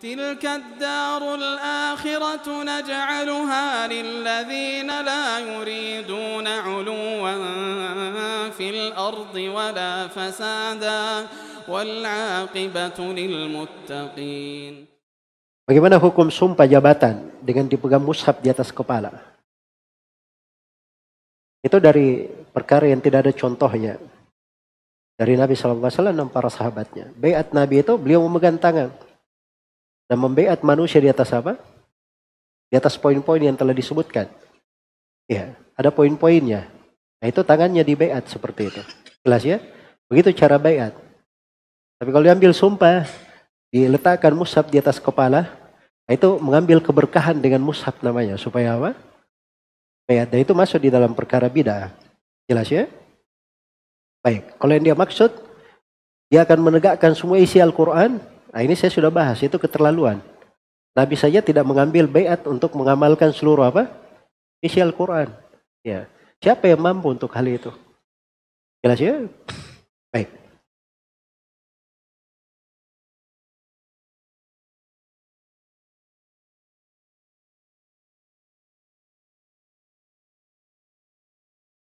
تلك الدار الآخرة نجعلها للذين لا يريدون علوا في الأرض ولا فسادا والعاقبة للمتقين Bagaimana hukum sumpah jabatan dengan dipegang mushaf di atas kepala? Itu dari perkara yang tidak ada contohnya. Dari Nabi SAW dan para sahabatnya. Bayat Nabi itu beliau memegang tangan dan membeat manusia di atas apa? Di atas poin-poin yang telah disebutkan. Ya, ada poin-poinnya. Nah, itu tangannya dibeat seperti itu. Jelas ya? Begitu cara beat. Tapi kalau diambil sumpah, diletakkan mushaf di atas kepala, nah, itu mengambil keberkahan dengan mushaf namanya. Supaya apa? Beat. Dan itu masuk di dalam perkara bidah. Jelas ya? Baik. Kalau yang dia maksud, dia akan menegakkan semua isi Al-Quran Nah ini saya sudah bahas, itu keterlaluan. Nabi saja tidak mengambil bayat untuk mengamalkan seluruh apa? Isi Al-Quran. Ya. Siapa yang mampu untuk hal itu? Jelas ya? Baik.